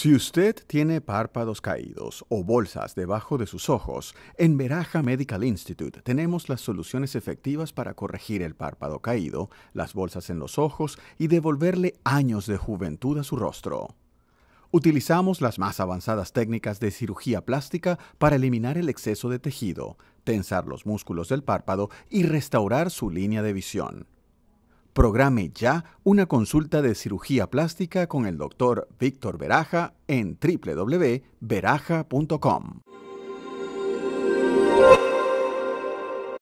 Si usted tiene párpados caídos o bolsas debajo de sus ojos, en Veraja Medical Institute tenemos las soluciones efectivas para corregir el párpado caído, las bolsas en los ojos y devolverle años de juventud a su rostro. Utilizamos las más avanzadas técnicas de cirugía plástica para eliminar el exceso de tejido, tensar los músculos del párpado y restaurar su línea de visión. Programe ya una consulta de cirugía plástica con el doctor Víctor Veraja en www.veraja.com.